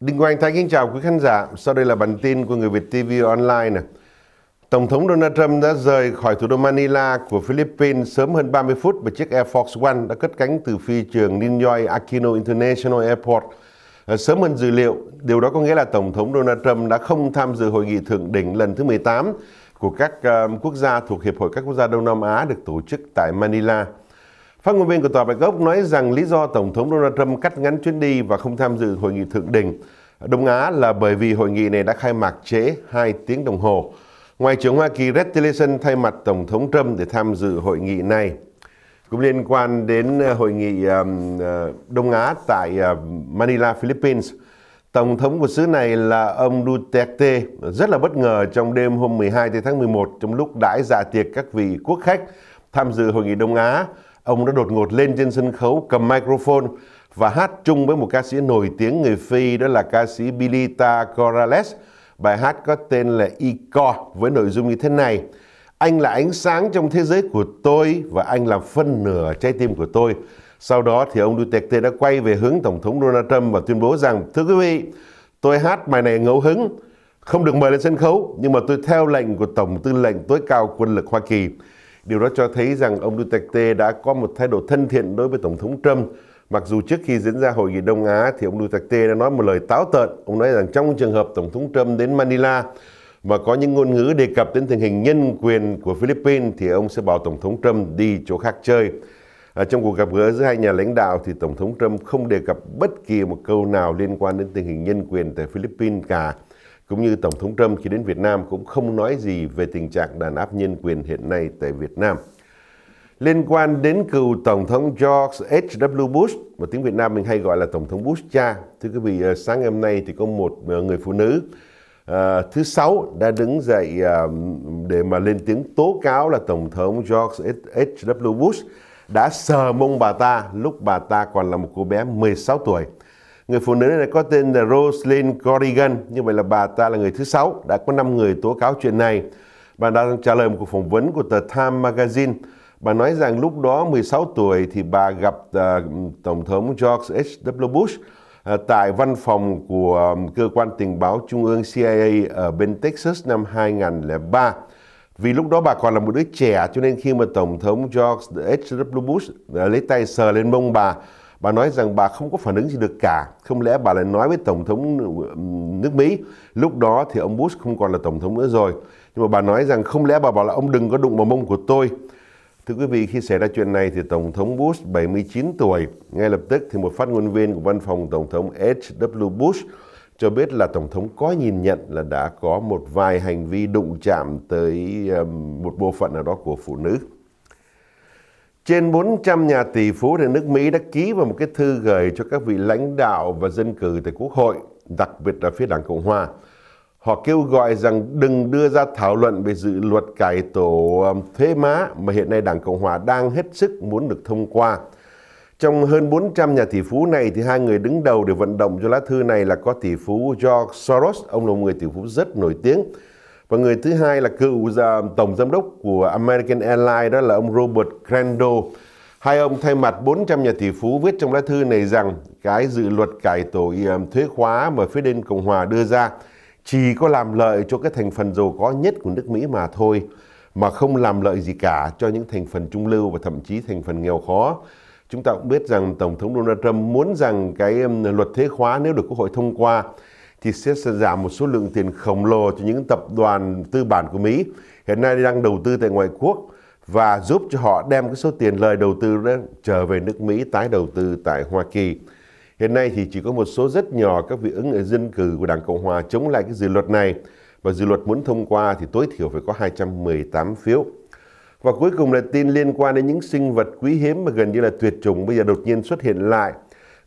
Đinh Quang Thái kính chào quý khán giả. Sau đây là bản tin của Người Việt TV Online. Này. Tổng thống Donald Trump đã rời khỏi thủ đô Manila của Philippines sớm hơn 30 phút và chiếc Air Force One đã cất cánh từ phi trường Ninoy Aquino International Airport ờ, sớm hơn dự liệu. Điều đó có nghĩa là Tổng thống Donald Trump đã không tham dự hội nghị thượng đỉnh lần thứ 18 của các ờ, quốc gia thuộc Hiệp hội các quốc gia Đông Nam Á được tổ chức tại Manila. Phát ngôn viên của Tòa Bạch Ốc nói rằng lý do Tổng thống Donald Trump cắt ngắn chuyến đi và không tham dự hội nghị thượng đỉnh Đông Á là bởi vì hội nghị này đã khai mạc trễ 2 tiếng đồng hồ. Ngoại trưởng Hoa Kỳ Rex Tillerson thay mặt Tổng thống Trump để tham dự hội nghị này. Cũng liên quan đến ờ, hội nghị ờ, Đông Á tại ờ, Manila, Philippines, Tổng thống của xứ này là ông Duterte rất là bất ngờ trong đêm hôm 12 tháng 11 trong lúc đãi dạ tiệc các vị quốc khách tham dự hội nghị Đông Á ông đã đột ngột lên trên sân khấu cầm microphone và hát chung với một ca sĩ nổi tiếng người Phi đó là ca sĩ Bilita Corrales. Bài hát có tên là Icor với nội dung như thế này. Anh là ánh sáng trong thế giới của tôi và anh là phân nửa trái tim của tôi. Sau đó thì ông Duterte đã quay về hướng Tổng thống Donald Trump và tuyên bố rằng Thưa quý vị, tôi hát bài này ngẫu hứng, không được mời lên sân khấu nhưng mà tôi theo lệnh của Tổng tư lệnh tối cao quân lực Hoa Kỳ Điều đó cho thấy rằng ông Duterte đã có một thái độ thân thiện đối với Tổng thống Trump. Mặc dù trước khi diễn ra hội nghị Đông Á thì ông Duterte đã nói một lời táo tợn. Ông nói rằng trong trường hợp Tổng thống Trump đến Manila và có những ngôn ngữ đề cập đến tình hình nhân quyền của Philippines thì ông sẽ bảo Tổng thống Trump đi chỗ khác chơi. À, trong cuộc gặp gỡ giữa hai nhà lãnh đạo thì Tổng thống Trump không đề cập bất kỳ một câu nào liên quan đến tình hình nhân quyền tại Philippines cả cũng như Tổng thống Trump khi đến Việt Nam cũng không nói gì về tình trạng đàn áp nhân quyền hiện nay tại Việt Nam. Liên quan đến cựu Tổng thống George H.W. Bush, mà tiếng Việt Nam mình hay gọi là Tổng thống Bush cha. Thưa quý vị, ờ, sáng ngày hôm nay thì có một ờ, người phụ nữ à, thứ sáu đã đứng dậy à, để mà lên tiếng tố cáo là Tổng thống George H.W. Bush đã sờ mông bà ta lúc bà ta còn là một cô bé 16 tuổi. Người phụ nữ này có tên là Roslyn Corrigan, như vậy là bà ta là người thứ sáu, đã có 5 người tố cáo chuyện này. Bà đã trả lời một cuộc phỏng vấn của tờ Time Magazine. Bà nói rằng lúc đó 16 tuổi thì bà gặp uh, Tổng thống George H.W. Bush uh, tại văn phòng của um, cơ quan tình báo trung ương CIA ở bên Texas năm 2003. Vì lúc đó bà còn là một đứa trẻ cho nên khi mà Tổng thống George H.W. Bush uh, lấy tay sờ lên mông bà Bà nói rằng bà không có phản ứng gì được cả. Không lẽ bà lại nói với Tổng thống nước Mỹ. Lúc đó thì ông Bush không còn là Tổng thống nữa rồi. Nhưng mà bà nói rằng không lẽ bà bảo là ông đừng có đụng vào mông của tôi. Thưa quý vị, khi xảy ra chuyện này thì Tổng thống Bush 79 tuổi. Ngay lập tức thì một phát ngôn viên của văn phòng Tổng thống H.W. Bush cho biết là Tổng thống có nhìn nhận là đã có một vài hành vi đụng chạm tới một bộ phận nào đó của phụ nữ. Trên 400 nhà tỷ phú thì nước Mỹ đã ký vào một cái thư gửi cho các vị lãnh đạo và dân cử tại Quốc hội, đặc biệt là phía Đảng Cộng Hòa. Họ kêu gọi rằng đừng đưa ra thảo luận về dự luật cải tổ um, thuế má mà hiện nay Đảng Cộng Hòa đang hết sức muốn được thông qua. Trong hơn 400 nhà tỷ phú này thì hai người đứng đầu để vận động cho lá thư này là có tỷ phú George Soros, ông là một người tỷ phú rất nổi tiếng và người thứ hai là cựu tổng giám đốc của American Airlines đó là ông Robert Crandall. Hai ông thay mặt 400 nhà tỷ phú viết trong lá thư này rằng cái dự luật cải tổ um, thuế khóa mà phía bên Cộng Hòa đưa ra chỉ có làm lợi cho cái thành phần giàu có nhất của nước Mỹ mà thôi mà không làm lợi gì cả cho những thành phần trung lưu và thậm chí thành phần nghèo khó. Chúng ta cũng biết rằng Tổng thống Donald Trump muốn rằng cái um, luật thuế khóa nếu được Quốc hội thông qua thì sẽ giảm một số lượng tiền khổng lồ cho những tập đoàn tư bản của Mỹ hiện nay đang đầu tư tại ngoại quốc và giúp cho họ đem cái số tiền lời đầu tư đó trở về nước Mỹ tái đầu tư tại Hoa Kỳ. Hiện nay thì chỉ có một số rất nhỏ các vị ứng cử dân cử của Đảng Cộng Hòa chống lại cái dự luật này và dự luật muốn thông qua thì tối thiểu phải có 218 phiếu. Và cuối cùng là tin liên quan đến những sinh vật quý hiếm mà gần như là tuyệt chủng bây giờ đột nhiên xuất hiện lại –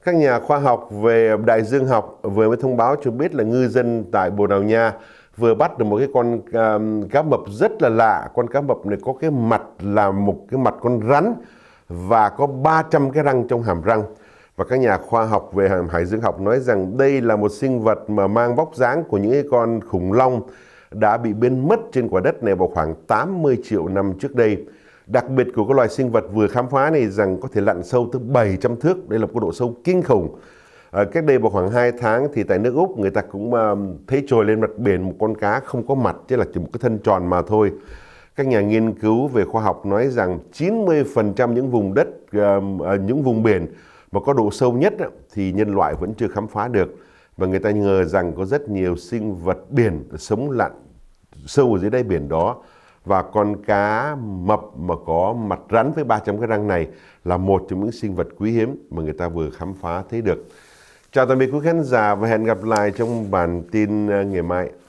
các nhà khoa học về đại dương học vừa mới thông báo cho biết là ngư dân tại Bồ Đào Nha vừa bắt được một cái con uh, cá mập rất là lạ. Con cá mập này có cái mặt là một cái mặt con rắn và có 300 cái răng trong hàm răng. Và các nhà khoa học về hải dương học nói rằng đây là một sinh vật mà mang vóc dáng của những cái con khủng long đã bị biến mất trên quả đất này vào khoảng 80 triệu năm trước đây. Đặc biệt của các loài sinh vật vừa khám phá này rằng có thể lặn sâu tới 700 thước, đây là một độ sâu kinh khủng. À, cách đây vào khoảng 2 tháng thì tại nước Úc người ta cũng à, thấy trồi lên mặt biển một con cá không có mặt, chứ là chỉ một cái thân tròn mà thôi. Các nhà nghiên cứu về khoa học nói rằng 90% những vùng đất, à, những vùng biển mà có độ sâu nhất thì nhân loại vẫn chưa khám phá được. Và người ta ngờ rằng có rất nhiều sinh vật biển sống lặn sâu ở dưới đáy biển đó và con cá mập mà có mặt rắn với ba chấm cái răng này là một trong những sinh vật quý hiếm mà người ta vừa khám phá thấy được. Chào tạm biệt quý khán giả và hẹn gặp lại trong bản tin ờ, ngày mai.